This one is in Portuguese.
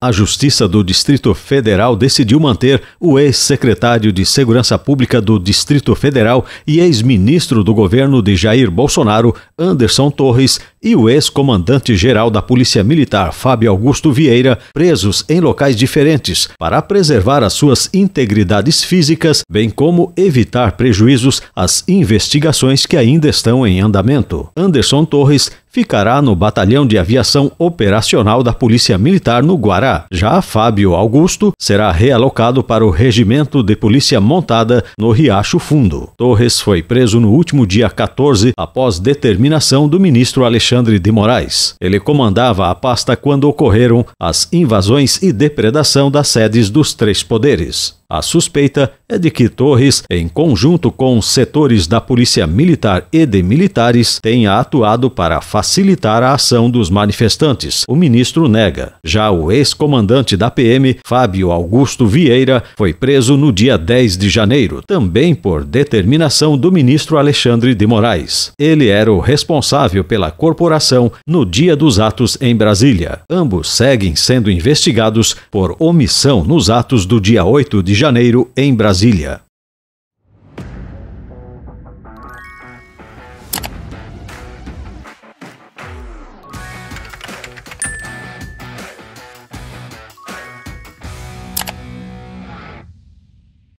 A Justiça do Distrito Federal decidiu manter o ex-secretário de Segurança Pública do Distrito Federal e ex-ministro do governo de Jair Bolsonaro, Anderson Torres, e o ex-comandante-geral da Polícia Militar, Fábio Augusto Vieira, presos em locais diferentes para preservar as suas integridades físicas, bem como evitar prejuízos às investigações que ainda estão em andamento. Anderson Torres ficará no Batalhão de Aviação Operacional da Polícia Militar no Guará. Já Fábio Augusto será realocado para o Regimento de Polícia Montada no Riacho Fundo. Torres foi preso no último dia 14 após determinação do ministro Alexandre Alexandre de Moraes. Ele comandava a pasta quando ocorreram as invasões e depredação das sedes dos três poderes. A suspeita é de que Torres, em conjunto com setores da Polícia Militar e de militares, tenha atuado para facilitar a ação dos manifestantes. O ministro nega. Já o ex-comandante da PM, Fábio Augusto Vieira, foi preso no dia 10 de janeiro, também por determinação do ministro Alexandre de Moraes. Ele era o responsável pela corporação no dia dos atos em Brasília. Ambos seguem sendo investigados por omissão nos atos do dia 8 de janeiro, em Brasília.